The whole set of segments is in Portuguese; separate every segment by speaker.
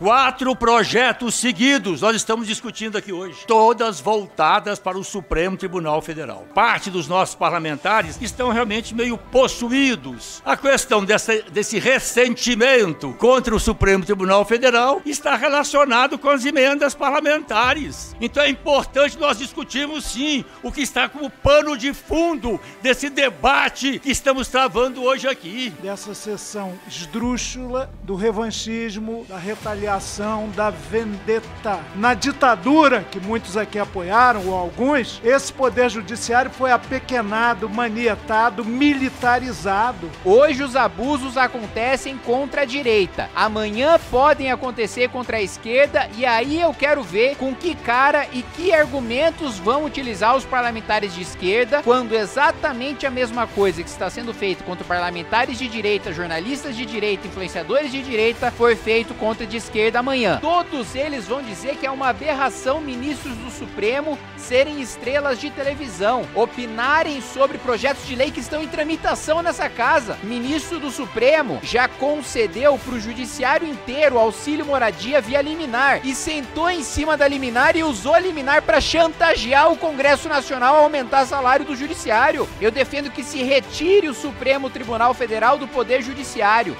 Speaker 1: Quatro projetos seguidos nós estamos discutindo aqui hoje, todas voltadas para o Supremo Tribunal Federal. Parte dos nossos parlamentares estão realmente meio possuídos. A questão dessa, desse ressentimento contra o Supremo Tribunal Federal está relacionado com as emendas parlamentares. Então é importante nós discutirmos sim o que está como pano de fundo desse debate que estamos travando
Speaker 2: hoje aqui. Dessa sessão esdrúxula do revanchismo, da retaliação conciliação, da vendetta. Na ditadura, que muitos aqui apoiaram, ou alguns, esse poder judiciário foi apequenado, manietado, militarizado.
Speaker 3: Hoje os abusos acontecem contra a direita. Amanhã podem acontecer contra a esquerda e aí eu quero ver com que cara e que argumentos vão utilizar os parlamentares de esquerda quando exatamente a mesma coisa que está sendo feita contra parlamentares de direita, jornalistas de direita, influenciadores de direita foi feito contra de esquerda esquerda amanhã. Todos eles vão dizer que é uma aberração ministros do Supremo serem estrelas de televisão, opinarem sobre projetos de lei que estão em tramitação nessa casa. Ministro do Supremo já concedeu para o judiciário inteiro auxílio moradia via liminar e sentou em cima da liminar e usou a liminar para chantagear o Congresso Nacional a aumentar salário do judiciário. Eu defendo que se retire o Supremo Tribunal Federal do Poder Judiciário.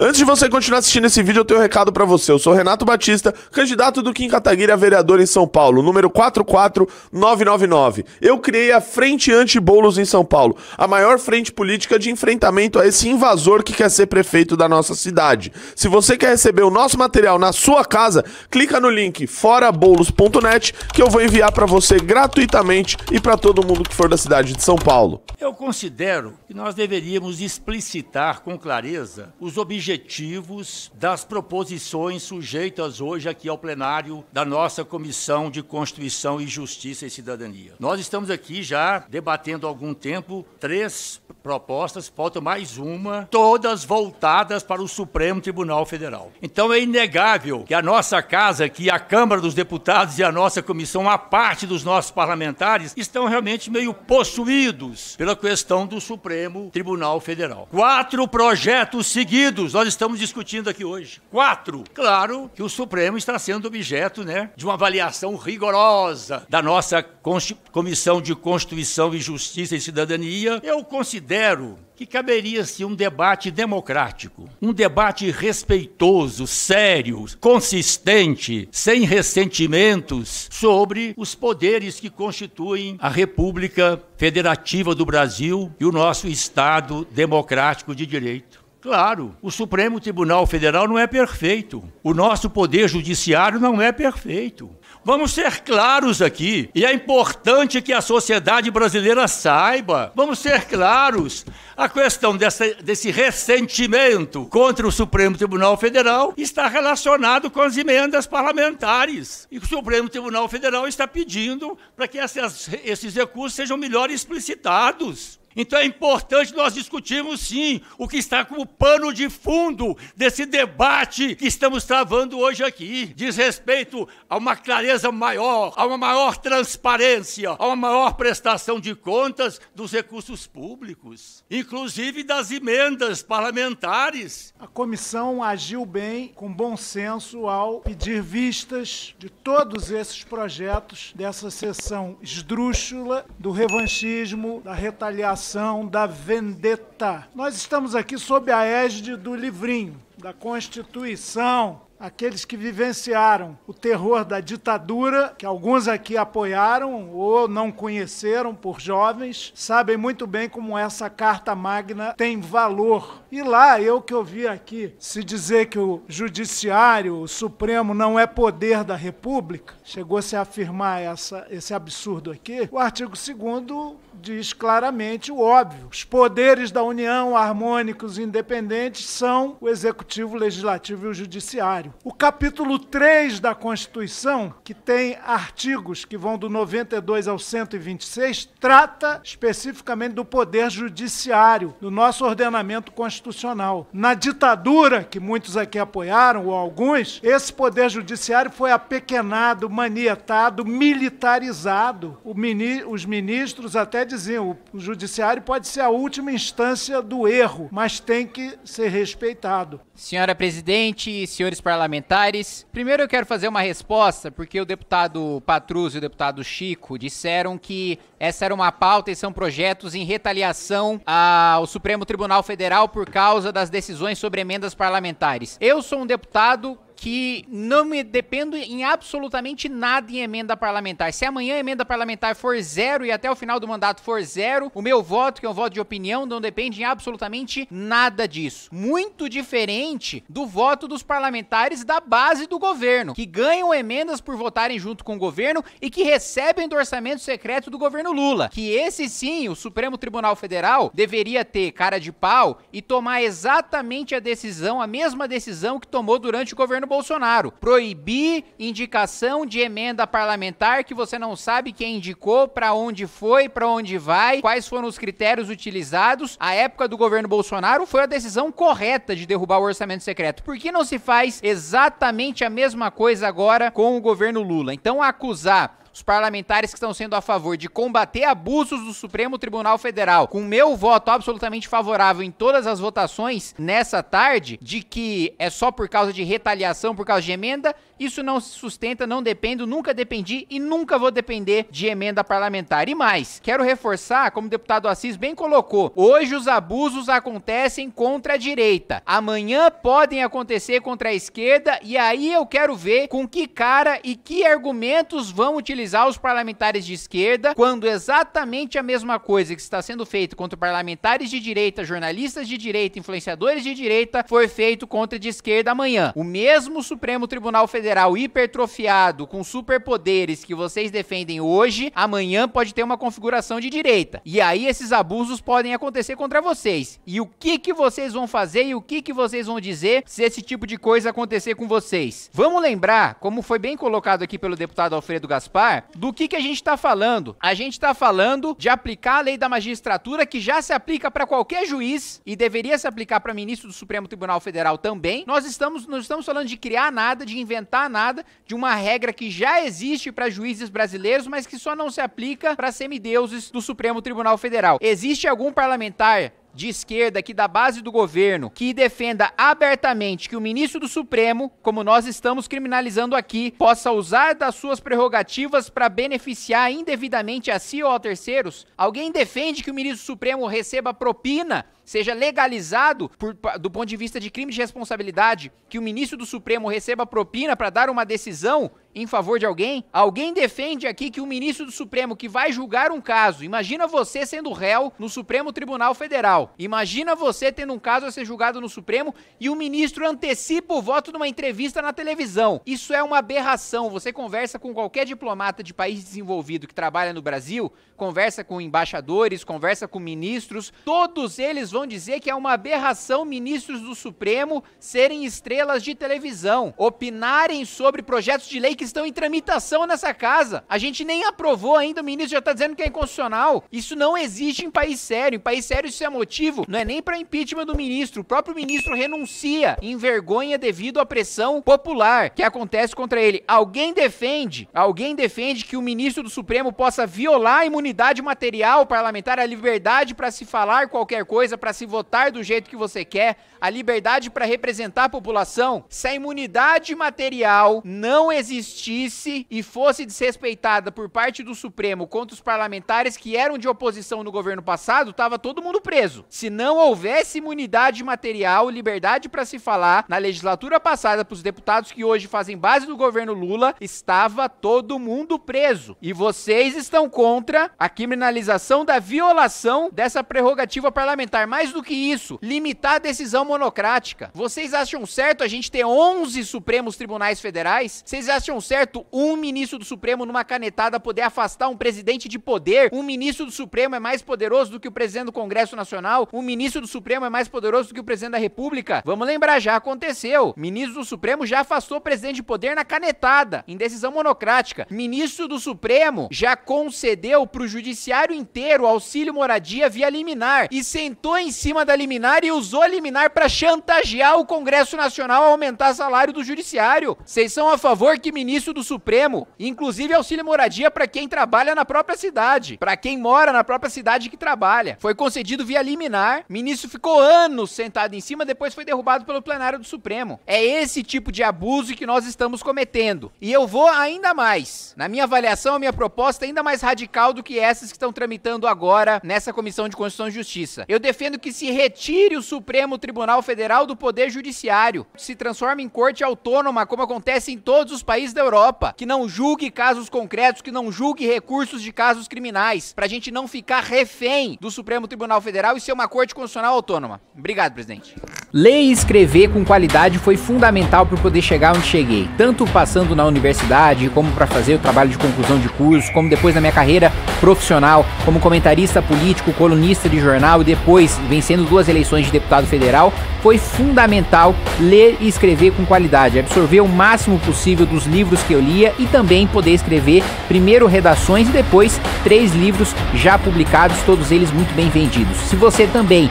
Speaker 2: Antes de você continuar assistindo esse vídeo, eu tenho um recado para você. Eu sou Renato Batista, candidato do Kim Kataguiri a vereador em São Paulo, número 44999. Eu criei a Frente Anti-Boulos em São Paulo, a maior frente política de enfrentamento a esse invasor que quer ser prefeito da nossa cidade. Se você quer receber o nosso material na sua casa, clica no link foraboulos.net que eu vou enviar para você gratuitamente e para todo mundo que for da cidade de São Paulo. Eu
Speaker 1: considero que nós deveríamos explicitar com clareza os objetivos objetivos das proposições sujeitas hoje aqui ao plenário da nossa Comissão de Constituição e Justiça e Cidadania. Nós estamos aqui já debatendo há algum tempo três propostas, falta mais uma, todas voltadas para o Supremo Tribunal Federal. Então é inegável que a nossa casa, que a Câmara dos Deputados e a nossa comissão, a parte dos nossos parlamentares, estão realmente meio possuídos pela questão do Supremo Tribunal Federal. Quatro projetos seguidos nós estamos discutindo aqui hoje. Quatro, claro que o Supremo está sendo objeto né, de uma avaliação rigorosa da nossa Comissão de Constituição e Justiça e Cidadania. Eu considero que caberia-se um debate democrático, um debate respeitoso, sério, consistente, sem ressentimentos sobre os poderes que constituem a República Federativa do Brasil e o nosso Estado democrático de direito. Claro, o Supremo Tribunal Federal não é perfeito. O nosso poder judiciário não é perfeito. Vamos ser claros aqui, e é importante que a sociedade brasileira saiba. Vamos ser claros. A questão dessa, desse ressentimento contra o Supremo Tribunal Federal está relacionado com as emendas parlamentares. E o Supremo Tribunal Federal está pedindo para que essas, esses recursos sejam melhor explicitados. Então é importante nós discutirmos sim o que está como pano de fundo desse debate que estamos travando hoje aqui. Diz respeito a uma clareza maior, a uma maior transparência, a uma maior prestação de contas dos recursos públicos, inclusive das emendas parlamentares.
Speaker 2: A comissão agiu bem, com bom senso, ao pedir vistas de todos esses projetos dessa sessão esdrúxula do revanchismo, da retaliação Convenção da Vendetta. Nós estamos aqui sob a égide do livrinho, da Constituição aqueles que vivenciaram o terror da ditadura, que alguns aqui apoiaram ou não conheceram por jovens, sabem muito bem como essa carta magna tem valor. E lá, eu que ouvi aqui, se dizer que o judiciário, o Supremo, não é poder da República, chegou-se a afirmar essa, esse absurdo aqui, o artigo 2 diz claramente o óbvio. Os poderes da União, harmônicos e independentes, são o Executivo, o Legislativo e o Judiciário o capítulo 3 da Constituição, que tem artigos que vão do 92 ao 126, trata especificamente do poder judiciário, do nosso ordenamento constitucional. Na ditadura, que muitos aqui apoiaram, ou alguns, esse poder judiciário foi apequenado, manietado, militarizado. Mini, os ministros até diziam: o judiciário pode ser a última instância do erro, mas tem que ser respeitado.
Speaker 3: Senhora presidente, senhores parlamentares, parlamentares. Primeiro eu quero fazer uma resposta, porque o deputado Patrus e o deputado Chico disseram que essa era uma pauta e são projetos em retaliação ao Supremo Tribunal Federal por causa das decisões sobre emendas parlamentares. Eu sou um deputado que não me dependo em absolutamente nada em emenda parlamentar. Se amanhã a emenda parlamentar for zero e até o final do mandato for zero, o meu voto, que é um voto de opinião, não depende em absolutamente nada disso. Muito diferente do voto dos parlamentares da base do governo, que ganham emendas por votarem junto com o governo e que recebem do orçamento secreto do governo Lula. Que esse sim, o Supremo Tribunal Federal deveria ter cara de pau e tomar exatamente a decisão, a mesma decisão que tomou durante o governo Bolsonaro. Proibir indicação de emenda parlamentar que você não sabe quem indicou, para onde foi, para onde vai, quais foram os critérios utilizados. A época do governo Bolsonaro foi a decisão correta de derrubar o orçamento secreto. Por que não se faz exatamente a mesma coisa agora com o governo Lula? Então acusar os parlamentares que estão sendo a favor de combater abusos do Supremo Tribunal Federal, com meu voto absolutamente favorável em todas as votações nessa tarde, de que é só por causa de retaliação, por causa de emenda, isso não se sustenta, não dependo, nunca dependi e nunca vou depender de emenda parlamentar. E mais, quero reforçar, como o deputado Assis bem colocou, hoje os abusos acontecem contra a direita. Amanhã podem acontecer contra a esquerda e aí eu quero ver com que cara e que argumentos vão utilizar os parlamentares de esquerda quando exatamente a mesma coisa que está sendo feita contra parlamentares de direita, jornalistas de direita, influenciadores de direita, foi feito contra de esquerda amanhã. O mesmo Supremo Tribunal Federal federal hipertrofiado com superpoderes que vocês defendem hoje, amanhã pode ter uma configuração de direita. E aí esses abusos podem acontecer contra vocês. E o que que vocês vão fazer e o que que vocês vão dizer se esse tipo de coisa acontecer com vocês? Vamos lembrar, como foi bem colocado aqui pelo deputado Alfredo Gaspar, do que que a gente está falando? A gente está falando de aplicar a lei da magistratura que já se aplica para qualquer juiz e deveria se aplicar para ministro do Supremo Tribunal Federal também. Nós estamos não estamos falando de criar nada, de inventar inventar nada de uma regra que já existe para juízes brasileiros, mas que só não se aplica para semideuses do Supremo Tribunal Federal. Existe algum parlamentar de esquerda aqui da base do governo que defenda abertamente que o ministro do Supremo, como nós estamos criminalizando aqui, possa usar das suas prerrogativas para beneficiar indevidamente a si ou a terceiros? Alguém defende que o ministro do Supremo receba propina seja legalizado por, do ponto de vista de crime de responsabilidade, que o ministro do Supremo receba propina para dar uma decisão em favor de alguém? Alguém defende aqui que o ministro do Supremo que vai julgar um caso, imagina você sendo réu no Supremo Tribunal Federal. Imagina você tendo um caso a ser julgado no Supremo e o ministro antecipa o voto numa entrevista na televisão. Isso é uma aberração. Você conversa com qualquer diplomata de país desenvolvido que trabalha no Brasil, conversa com embaixadores, conversa com ministros, todos eles vão dizer que é uma aberração ministros do Supremo serem estrelas de televisão, opinarem sobre projetos de lei que estão em tramitação nessa casa. A gente nem aprovou ainda, o ministro já está dizendo que é inconstitucional. Isso não existe em país sério. Em país sério isso é motivo, não é nem para impeachment do ministro. O próprio ministro renuncia em vergonha devido à pressão popular que acontece contra ele. Alguém defende, alguém defende que o ministro do Supremo possa violar a imunidade material parlamentar, a liberdade para se falar qualquer coisa, para para se votar do jeito que você quer, a liberdade para representar a população, se a imunidade material não existisse e fosse desrespeitada por parte do Supremo contra os parlamentares que eram de oposição no governo passado, tava todo mundo preso. Se não houvesse imunidade material, liberdade para se falar na legislatura passada para os deputados que hoje fazem base do governo Lula, estava todo mundo preso. E vocês estão contra a criminalização da violação dessa prerrogativa parlamentar. Mas mais do que isso, limitar a decisão monocrática. Vocês acham certo a gente ter 11 Supremos Tribunais Federais? Vocês acham certo um ministro do Supremo numa canetada poder afastar um presidente de poder? Um ministro do Supremo é mais poderoso do que o presidente do Congresso Nacional? Um ministro do Supremo é mais poderoso do que o presidente da República? Vamos lembrar, já aconteceu. Ministro do Supremo já afastou o presidente de poder na canetada, em decisão monocrática. Ministro do Supremo já concedeu para o judiciário inteiro auxílio moradia via liminar e sentou em cima da liminar e usou a liminar para chantagear o Congresso Nacional a aumentar salário do judiciário. Vocês são a favor que ministro do Supremo, inclusive auxílio moradia para quem trabalha na própria cidade, para quem mora na própria cidade que trabalha. Foi concedido via liminar. Ministro ficou anos sentado em cima, depois foi derrubado pelo plenário do Supremo. É esse tipo de abuso que nós estamos cometendo. E eu vou ainda mais. Na minha avaliação, a minha proposta é ainda mais radical do que essas que estão tramitando agora nessa Comissão de Constituição e Justiça. Eu defendo que se retire o Supremo Tribunal Federal do Poder Judiciário, se transforme em corte autônoma, como acontece em todos os países da Europa, que não julgue casos concretos, que não julgue recursos de casos criminais, pra gente não ficar refém do Supremo Tribunal Federal e ser uma corte constitucional autônoma. Obrigado, presidente. Ler e escrever com qualidade foi fundamental para poder chegar onde cheguei, tanto passando na universidade, como para fazer o trabalho de conclusão de curso, como depois na minha carreira profissional, como comentarista político, colunista de jornal e depois vencendo duas eleições de deputado federal, foi fundamental ler e escrever com qualidade, absorver o máximo possível dos livros que eu lia e também poder escrever primeiro redações e depois três livros já publicados, todos eles muito bem vendidos. Se você também